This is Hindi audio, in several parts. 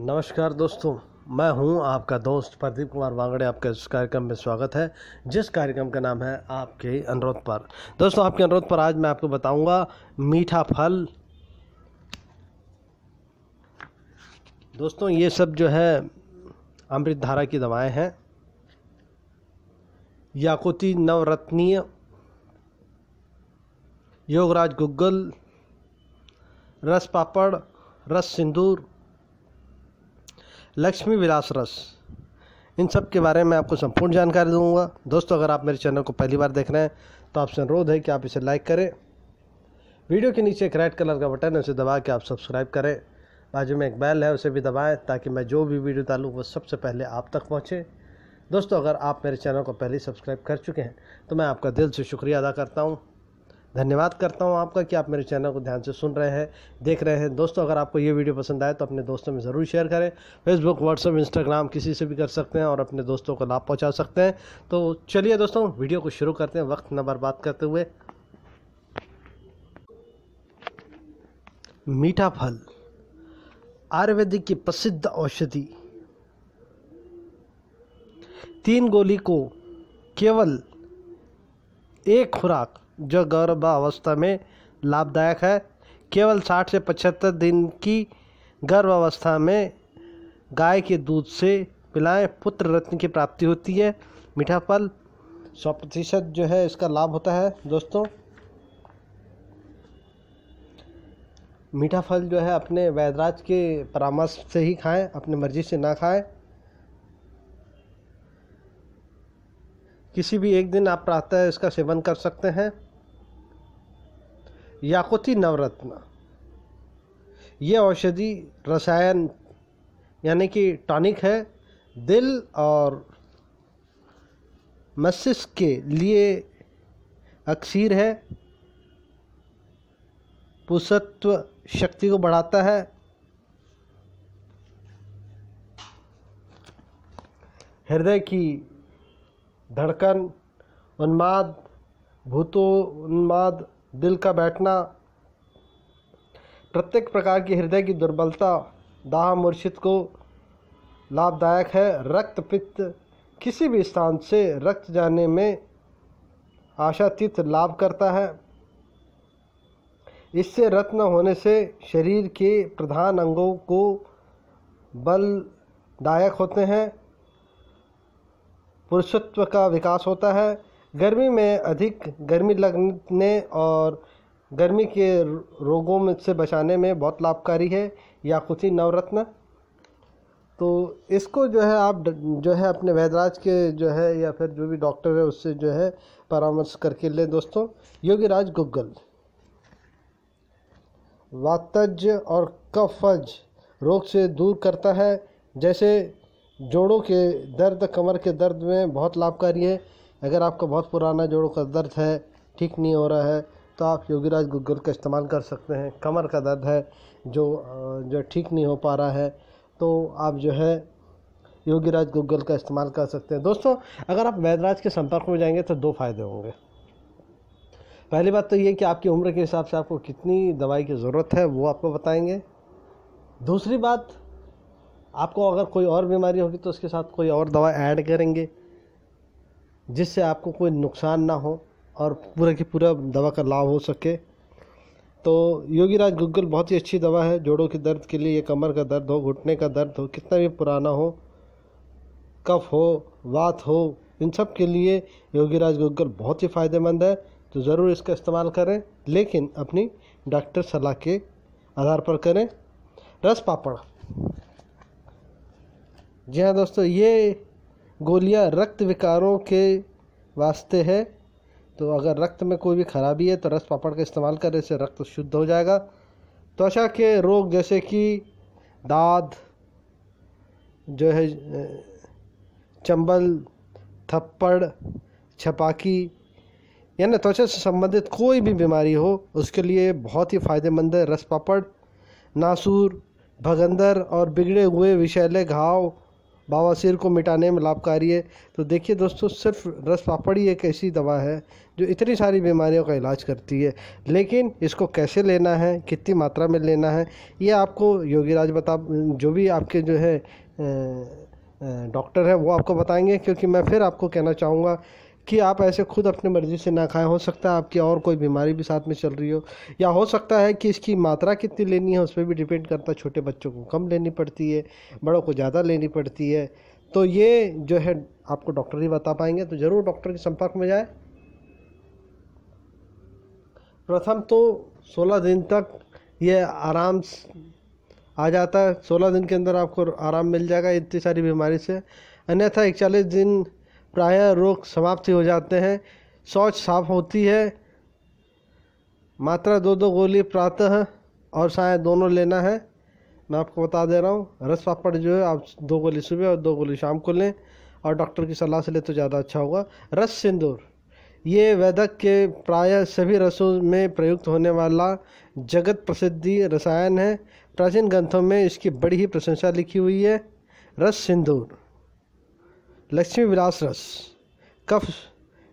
नमस्कार दोस्तों मैं हूं आपका दोस्त प्रदीप कुमार वांगड़े आपके इस कार्यक्रम में स्वागत है जिस कार्यक्रम का नाम है आपके अनुरोध पर दोस्तों आपके अनुरोध पर आज मैं आपको बताऊंगा मीठा फल दोस्तों ये सब जो है अमृत धारा की दवाएं हैं याकुती नवरत्नीय योगराज गुग्गल रस पापड़ रस सिंदूर लक्ष्मी विलास रस इन सब के बारे में आपको संपूर्ण जानकारी दूंगा दोस्तों अगर आप मेरे चैनल को पहली बार देख रहे हैं तो आपसे अनुरोध है कि आप इसे लाइक करें वीडियो के नीचे एक रेड कलर का बटन है उसे दबा के आप सब्सक्राइब करें बाजू में एक बैल है उसे भी दबाएं ताकि मैं जो भी वीडियो डालूँ वो सबसे पहले आप तक पहुँचे दोस्तों अगर आप मेरे चैनल को पहले सब्सक्राइब कर चुके हैं तो मैं आपका दिल से शुक्रिया अदा करता हूँ धन्यवाद करता हूँ आपका कि आप मेरे चैनल को ध्यान से सुन रहे हैं देख रहे हैं दोस्तों अगर आपको ये वीडियो पसंद आए तो अपने दोस्तों में ज़रूर शेयर करें फेसबुक व्हाट्सअप इंस्टाग्राम किसी से भी कर सकते हैं और अपने दोस्तों को लाभ पहुँचा सकते हैं तो चलिए दोस्तों वीडियो को शुरू करते हैं वक्त न बर्बाद करते हुए मीठा फल आयुर्वेदिक की प्रसिद्ध औषधि तीन गोली को केवल एक खुराक जो गर्भावस्था में लाभदायक है केवल 60 से 75 दिन की गर्भावस्था में गाय के दूध से पिलाएं पुत्र रत्न की प्राप्ति होती है मीठा फल सौ प्रतिशत जो है इसका लाभ होता है दोस्तों मीठा फल जो है अपने वैदराज के परामर्श से ही खाएं अपने मर्जी से ना खाएं किसी भी एक दिन आप प्रातः इसका सेवन कर सकते हैं याकुती नवरत्न ये औषधि रसायन यानी कि टॉनिक है दिल और मस्तिष्क के लिए अक्सीर है पुसत्व शक्ति को बढ़ाता है हृदय की धड़कन उन्माद भूतो उन्माद दिल का बैठना प्रत्येक प्रकार की हृदय की दुर्बलता दाह मुर्शिद को लाभदायक है रक्त पित्त किसी भी स्थान से रक्त जाने में आशातीत लाभ करता है इससे रत्न होने से शरीर के प्रधान अंगों को बलदायक होते हैं पुरुषत्व का विकास होता है गर्मी में अधिक गर्मी लगने और गर्मी के रोगों में से बचाने में बहुत लाभकारी है याकूती नवरत्न तो इसको जो है आप जो है अपने वैदराज के जो है या फिर जो भी डॉक्टर है उससे जो है परामर्श करके लें दोस्तों योगीराज गुग्गल वातज और कफज रोग से दूर करता है जैसे जोड़ों के दर्द कमर के दर्द में बहुत लाभकारी है अगर आपका बहुत पुराना जोड़ों का दर्द है ठीक नहीं हो रहा है तो आप योगीराज गुग्गल का इस्तेमाल कर सकते हैं कमर का दर्द है जो जो ठीक नहीं हो पा रहा है तो आप जो है योगीराज गुगल का इस्तेमाल कर सकते हैं दोस्तों अगर आप वैदराज के संपर्क में जाएंगे तो दो फायदे होंगे पहली बात तो ये कि आपकी उम्र के हिसाब से आपको कितनी दवाई की ज़रूरत है वो आपको बताएंगे दूसरी बात आपको अगर कोई और बीमारी होगी तो उसके साथ कोई और दवा ऐड करेंगे जिससे आपको कोई नुकसान ना हो और पूरा की पूरा दवा का लाभ हो सके तो योगीराज गुग्गल बहुत ही अच्छी दवा है जोड़ों के दर्द के लिए ये कमर का दर्द हो घुटने का दर्द हो कितना भी पुराना हो कफ हो वात हो इन सब के लिए योगीराज गुग्गल बहुत ही फ़ायदेमंद है तो ज़रूर इसका इस्तेमाल करें लेकिन अपनी डॉक्टर सलाह के आधार पर करें रस पापड़ जी हाँ दोस्तों ये गोलियां रक्त विकारों के वास्ते है तो अगर रक्त में कोई भी खराबी है तो रस पापड़ का इस्तेमाल करने से रक्त शुद्ध हो जाएगा त्वचा के रोग जैसे कि दाद जो है चंबल थप्पड़ छपाकी यानी त्वचा से संबंधित कोई भी बीमारी हो उसके लिए बहुत ही फ़ायदेमंद है रस पापड़ नासूर भगंदर और बिगड़े हुए विषैले घाव बवासीर को मिटाने में लाभकारी है तो देखिए दोस्तों सिर्फ रस पापड़ ही एक ऐसी दवा है जो इतनी सारी बीमारियों का इलाज करती है लेकिन इसको कैसे लेना है कितनी मात्रा में लेना है ये आपको योगीराज बता जो भी आपके जो है डॉक्टर है वो आपको बताएंगे क्योंकि मैं फिर आपको कहना चाहूँगा कि आप ऐसे खुद अपनी मर्ज़ी से ना खाएं हो सकता है आपकी और कोई बीमारी भी साथ में चल रही हो या हो सकता है कि इसकी मात्रा कितनी लेनी है उस पर भी डिपेंड करता है छोटे बच्चों को कम लेनी पड़ती है बड़ों को ज़्यादा लेनी पड़ती है तो ये जो है आपको डॉक्टर ही बता पाएंगे तो ज़रूर डॉक्टर के संपर्क में जाए प्रथम तो 16 दिन तक ये आराम आ जाता है 16 दिन के अंदर आपको आराम मिल जाएगा इतनी सारी बीमारी से अन्यथा इकचालीस दिन प्रायः रोग समाप्ति हो जाते हैं शौच साफ होती है मात्रा दो दो गोली प्रातः और साय दोनों लेना है मैं आपको बता दे रहा हूँ रस पापड़ जो है आप दो गोली सुबह और दो गोली शाम को लें और डॉक्टर की सलाह से ले तो ज़्यादा अच्छा होगा रस सिंदूर ये वैदक के प्राय सभी रसों में प्रयुक्त होने वाला जगत प्रसिद्धि रसायन है प्राचीन ग्रंथों में इसकी बड़ी ही प्रशंसा लिखी हुई है रस सिंदूर लक्ष्मी विलास रस कफ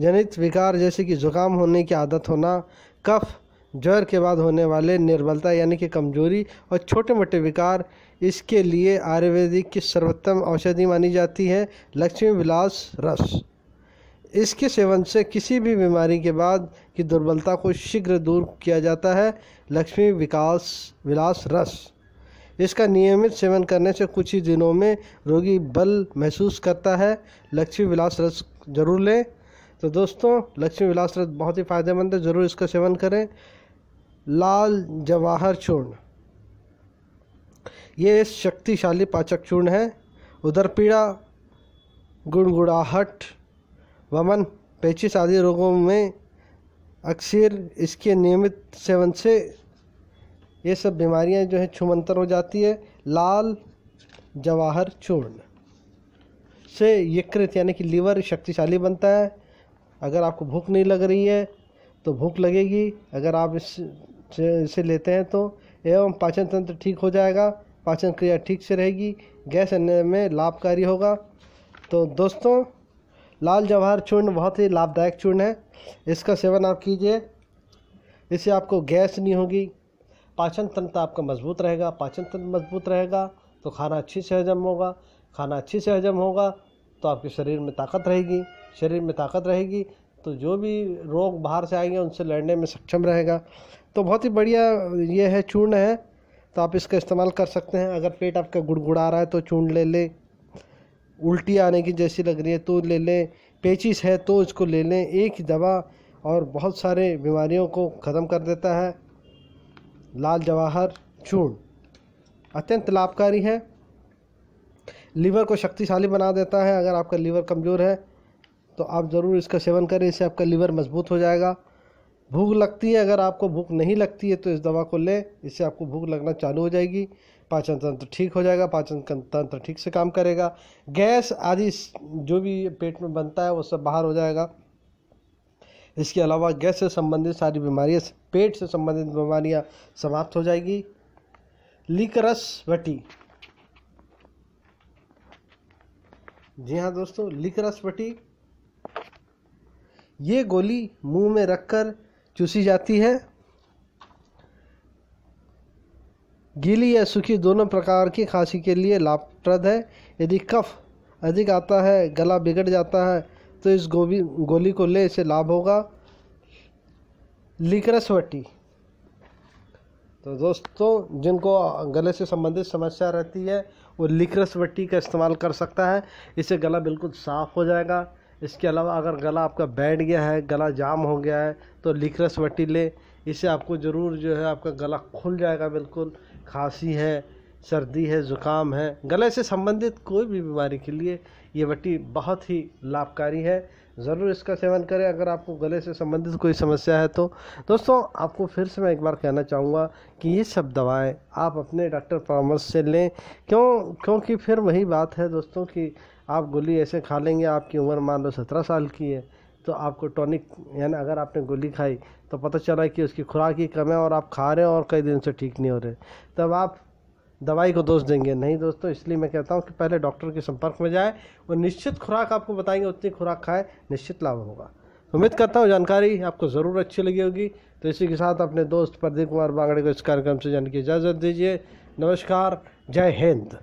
जनित विकार जैसे कि जुकाम होने की आदत होना कफ ज्वर के बाद होने वाले निर्बलता यानी कि कमजोरी और छोटे मोटे विकार इसके लिए आयुर्वेदिक की सर्वोत्तम औषधि मानी जाती है लक्ष्मी विलास रस इसके सेवन से किसी भी बीमारी के बाद की दुर्बलता को शीघ्र दूर किया जाता है लक्ष्मी विकास विलास रस इसका नियमित सेवन करने से कुछ ही दिनों में रोगी बल महसूस करता है लक्ष्मी विलास रस जरूर लें तो दोस्तों लक्ष्मी विलास रस बहुत ही फायदेमंद है ज़रूर इसका सेवन करें लाल जवाहर चूर्ण ये शक्तिशाली पाचक चूर्ण है उधर पीड़ा गुड़गुड़ाहट वमन पेचिस आदि रोगों में अक्सर इसके नियमित सेवन से ये सब बीमारियां जो हैं छुमंतर हो जाती है लाल जवाहर चूर्ण से यकृत यानी कि लीवर शक्तिशाली बनता है अगर आपको भूख नहीं लग रही है तो भूख लगेगी अगर आप इस इसे लेते हैं तो एवं पाचन तंत्र ठीक हो जाएगा पाचन क्रिया ठीक से रहेगी गैस अन्य में लाभकारी होगा तो दोस्तों लाल जवाहर चूर्ण बहुत ही लाभदायक चूर्ण है इसका सेवन आप कीजिए इससे आपको गैस नहीं होगी पाचन तंत्र तो आपका मजबूत रहेगा पाचन तंत्र मजबूत रहेगा तो खाना अच्छे से हजम होगा खाना अच्छे से हजम होगा तो आपके शरीर में ताकत रहेगी शरीर में ताकत रहेगी तो जो भी रोग बाहर से आएंगे उनसे लड़ने में सक्षम रहेगा तो बहुत ही बढ़िया ये है चूर्ण है तो आप इसका इस्तेमाल कर सकते हैं अगर पेट आपका गुड़गुड़ा रहा है तो चूर्ण ले लें उल्टी आने की जैसी लग रही है तो ले लें पेचिस है तो इसको ले लें एक ही दवा और बहुत सारे बीमारियों को ख़त्म कर देता है लाल जवाहर चूर्ण अत्यंत लाभकारी है लीवर को शक्तिशाली बना देता है अगर आपका लीवर कमज़ोर है तो आप ज़रूर इसका सेवन करें इससे आपका लीवर मजबूत हो जाएगा भूख लगती है अगर आपको भूख नहीं लगती है तो इस दवा को लें इससे आपको भूख लगना चालू हो जाएगी पाचन तंत्र ठीक हो जाएगा पाचन तंत्र ठीक से काम करेगा गैस आदि जो भी पेट में बनता है वो सब बाहर हो जाएगा इसके अलावा गैस से संबंधित सारी बीमारियाँ पेट से संबंधित बीमारियाँ समाप्त हो जाएगी लिकरस वटी जी हाँ दोस्तों लिकरस वटी ये गोली मुंह में रखकर चूसी जाती है गीली या सूखी दोनों प्रकार की खांसी के लिए लाभप्रद है यदि कफ अधिक आता है गला बिगड़ जाता है तो इस गोभी गोली को ले इसे लाभ होगा लिकरसवटी तो दोस्तों जिनको गले से संबंधित समस्या रहती है वो लिकरसवटी का इस्तेमाल कर सकता है इससे गला बिल्कुल साफ़ हो जाएगा इसके अलावा अगर गला आपका बैठ गया है गला जाम हो गया है तो वट्टी ले इससे आपको ज़रूर जो है आपका गला खुल जाएगा बिल्कुल खांसी है सर्दी है ज़ुकाम है गले से संबंधित कोई भी बीमारी के लिए ये वट्टी बहुत ही लाभकारी है ज़रूर इसका सेवन करें अगर आपको गले से संबंधित कोई समस्या है तो दोस्तों आपको फिर से मैं एक बार कहना चाहूँगा कि ये सब दवाएं आप अपने डॉक्टर परामर्श से लें क्यों क्योंकि फिर वही बात है दोस्तों कि आप गोली ऐसे खा लेंगे आपकी उम्र मान लो सत्रह साल की है तो आपको टॉनिक यानी अगर आपने गोली खाई तो पता चला कि उसकी खुराक ही कम है और आप खा रहे हैं और कई दिन से ठीक नहीं हो रहे तब आप दवाई को दोष देंगे नहीं दोस्तों इसलिए मैं कहता हूँ कि पहले डॉक्टर के संपर्क में जाए और निश्चित खुराक आपको बताएंगे उतनी खुराक खाएं निश्चित लाभ होगा उम्मीद करता हूँ जानकारी आपको ज़रूर अच्छी लगी होगी तो इसी के साथ अपने दोस्त प्रदीप कुमार बांगड़े को इस कार्यक्रम से जाने की इजाज़त दीजिए नमस्कार जय हिंद